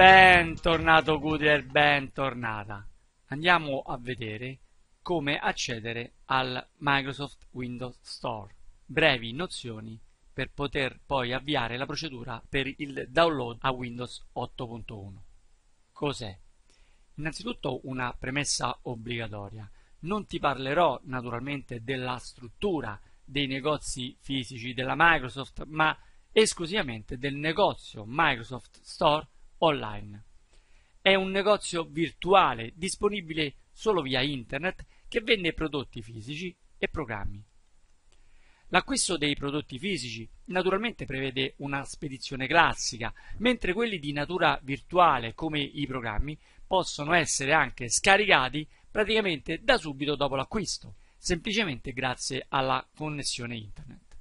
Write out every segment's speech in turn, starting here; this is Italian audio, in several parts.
Bentornato Goodler, bentornata. Andiamo a vedere come accedere al Microsoft Windows Store. Brevi nozioni per poter poi avviare la procedura per il download a Windows 8.1. Cos'è? Innanzitutto una premessa obbligatoria. Non ti parlerò naturalmente della struttura dei negozi fisici della Microsoft, ma esclusivamente del negozio Microsoft Store online. È un negozio virtuale disponibile solo via internet che vende prodotti fisici e programmi. L'acquisto dei prodotti fisici naturalmente prevede una spedizione classica, mentre quelli di natura virtuale come i programmi possono essere anche scaricati praticamente da subito dopo l'acquisto, semplicemente grazie alla connessione internet.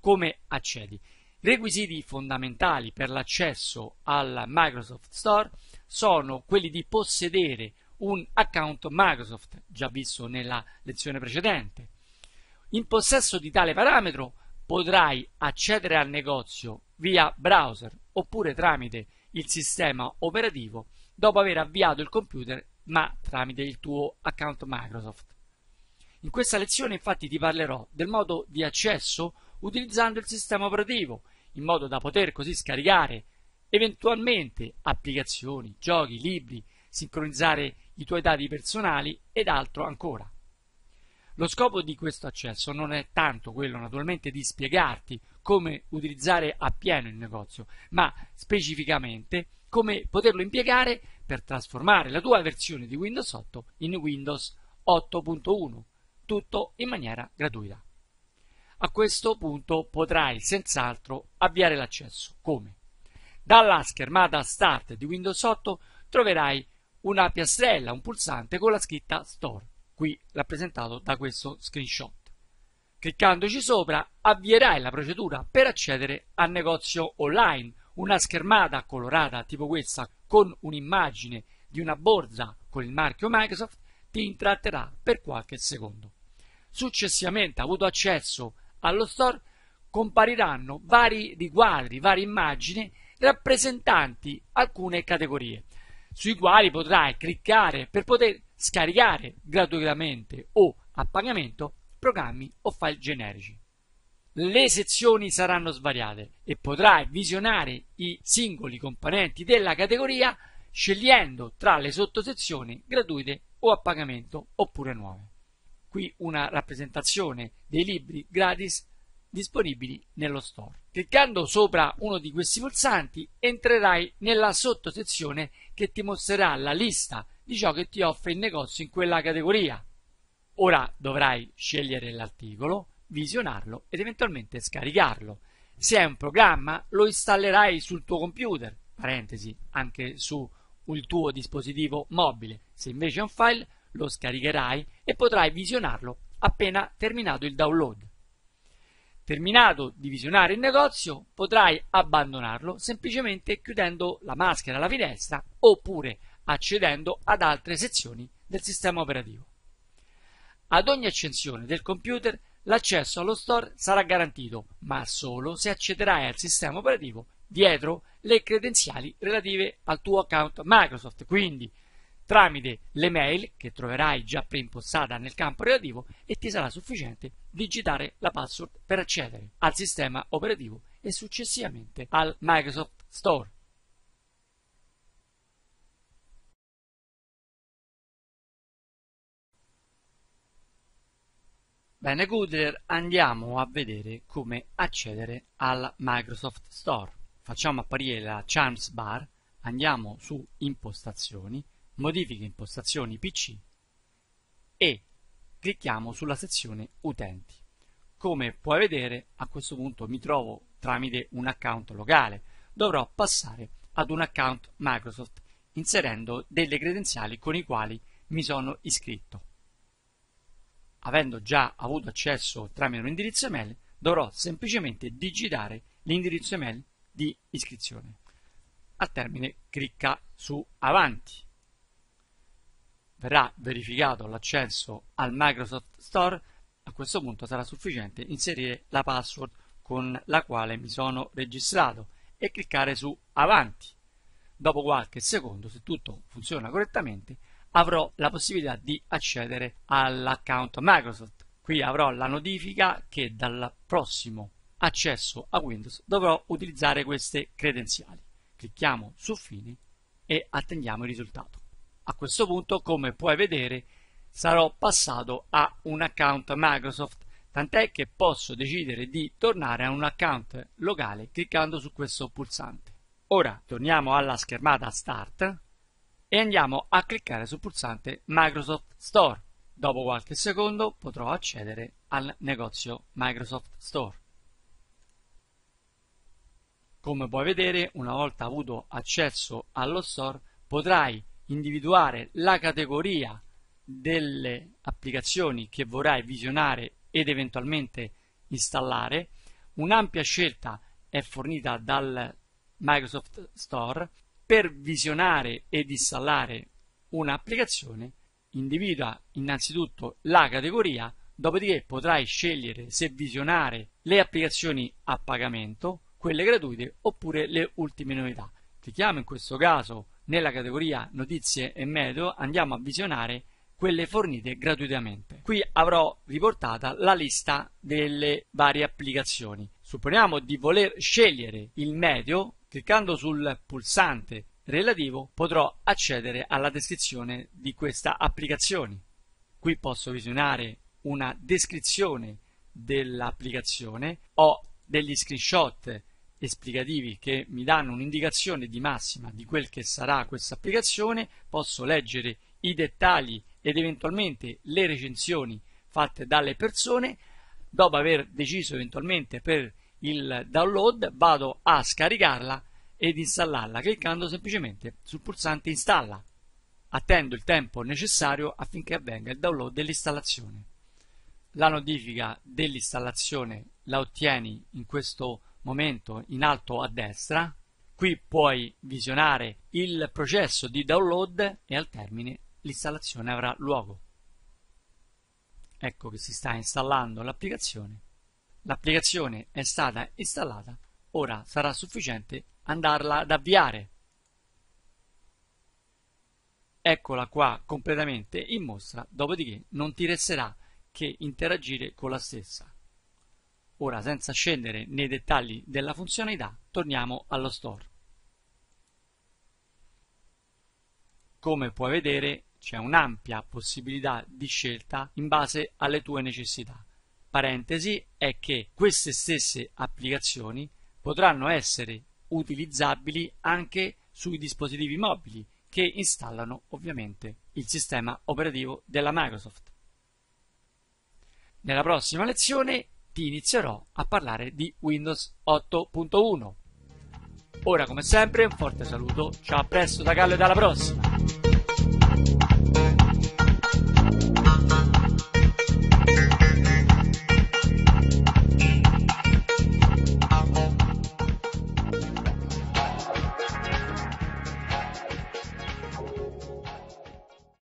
Come accedi? Requisiti fondamentali per l'accesso al Microsoft Store sono quelli di possedere un account Microsoft, già visto nella lezione precedente. In possesso di tale parametro potrai accedere al negozio via browser oppure tramite il sistema operativo dopo aver avviato il computer ma tramite il tuo account Microsoft. In questa lezione infatti ti parlerò del modo di accesso utilizzando il sistema operativo, in modo da poter così scaricare eventualmente applicazioni, giochi, libri, sincronizzare i tuoi dati personali ed altro ancora. Lo scopo di questo accesso non è tanto quello naturalmente di spiegarti come utilizzare appieno il negozio, ma specificamente come poterlo impiegare per trasformare la tua versione di Windows 8 in Windows 8.1, tutto in maniera gratuita a questo punto potrai senz'altro avviare l'accesso. Come? Dalla schermata Start di Windows 8 troverai una piastrella, un pulsante con la scritta Store, qui rappresentato da questo screenshot. Cliccandoci sopra avvierai la procedura per accedere al negozio online, una schermata colorata tipo questa con un'immagine di una borsa con il marchio Microsoft ti intratterà per qualche secondo. Successivamente avuto accesso allo store compariranno vari riquadri, varie immagini rappresentanti alcune categorie, sui quali potrai cliccare per poter scaricare gratuitamente o a pagamento programmi o file generici. Le sezioni saranno svariate e potrai visionare i singoli componenti della categoria scegliendo tra le sottosezioni gratuite o a pagamento oppure nuove qui una rappresentazione dei libri gratis disponibili nello store. Cliccando sopra uno di questi pulsanti entrerai nella sottosezione che ti mostrerà la lista di ciò che ti offre il negozio in quella categoria. Ora dovrai scegliere l'articolo, visionarlo ed eventualmente scaricarlo. Se è un programma lo installerai sul tuo computer, parentesi, anche su il tuo dispositivo mobile. Se invece è un file lo scaricherai e potrai visionarlo appena terminato il download. Terminato di visionare il negozio, potrai abbandonarlo semplicemente chiudendo la maschera alla finestra oppure accedendo ad altre sezioni del sistema operativo. Ad ogni accensione del computer l'accesso allo store sarà garantito, ma solo se accederai al sistema operativo dietro le credenziali relative al tuo account Microsoft. Quindi tramite le mail che troverai già preimpostata nel campo relativo e ti sarà sufficiente digitare la password per accedere al sistema operativo e successivamente al Microsoft Store. Bene Goodler, andiamo a vedere come accedere al Microsoft Store. Facciamo apparire la Charms Bar, andiamo su Impostazioni Modifiche impostazioni PC e clicchiamo sulla sezione utenti. Come puoi vedere a questo punto mi trovo tramite un account locale, dovrò passare ad un account Microsoft inserendo delle credenziali con i quali mi sono iscritto. Avendo già avuto accesso tramite un indirizzo email dovrò semplicemente digitare l'indirizzo email di iscrizione. Al termine clicca su Avanti verrà verificato l'accesso al Microsoft Store, a questo punto sarà sufficiente inserire la password con la quale mi sono registrato e cliccare su Avanti. Dopo qualche secondo, se tutto funziona correttamente, avrò la possibilità di accedere all'account Microsoft. Qui avrò la notifica che dal prossimo accesso a Windows dovrò utilizzare queste credenziali. Clicchiamo su Fine e attendiamo il risultato. A questo punto, come puoi vedere, sarò passato a un account Microsoft, tant'è che posso decidere di tornare a un account locale cliccando su questo pulsante. Ora torniamo alla schermata Start e andiamo a cliccare sul pulsante Microsoft Store. Dopo qualche secondo potrò accedere al negozio Microsoft Store. Come puoi vedere, una volta avuto accesso allo store, potrai individuare la categoria delle applicazioni che vorrai visionare ed eventualmente installare. Un'ampia scelta è fornita dal Microsoft Store per visionare ed installare un'applicazione. Individua innanzitutto la categoria, dopodiché potrai scegliere se visionare le applicazioni a pagamento, quelle gratuite oppure le ultime novità. Clicchiamo in questo caso nella categoria notizie e meteo andiamo a visionare quelle fornite gratuitamente. Qui avrò riportata la lista delle varie applicazioni. Supponiamo di voler scegliere il meteo, cliccando sul pulsante relativo potrò accedere alla descrizione di questa applicazione. Qui posso visionare una descrizione dell'applicazione, ho degli screenshot esplicativi che mi danno un'indicazione di massima di quel che sarà questa applicazione, posso leggere i dettagli ed eventualmente le recensioni fatte dalle persone, dopo aver deciso eventualmente per il download vado a scaricarla ed installarla cliccando semplicemente sul pulsante installa. Attendo il tempo necessario affinché avvenga il download dell'installazione. La notifica dell'installazione la ottieni in questo momento in alto a destra, qui puoi visionare il processo di download e al termine l'installazione avrà luogo. Ecco che si sta installando l'applicazione. L'applicazione è stata installata, ora sarà sufficiente andarla ad avviare. Eccola qua completamente in mostra, dopodiché non ti resterà che interagire con la stessa. Ora senza scendere nei dettagli della funzionalità torniamo allo store. Come puoi vedere c'è un'ampia possibilità di scelta in base alle tue necessità. Parentesi è che queste stesse applicazioni potranno essere utilizzabili anche sui dispositivi mobili che installano ovviamente il sistema operativo della Microsoft. Nella prossima lezione ti inizierò a parlare di Windows 8.1. Ora come sempre un forte saluto, ciao a presto da Gallo e alla prossima!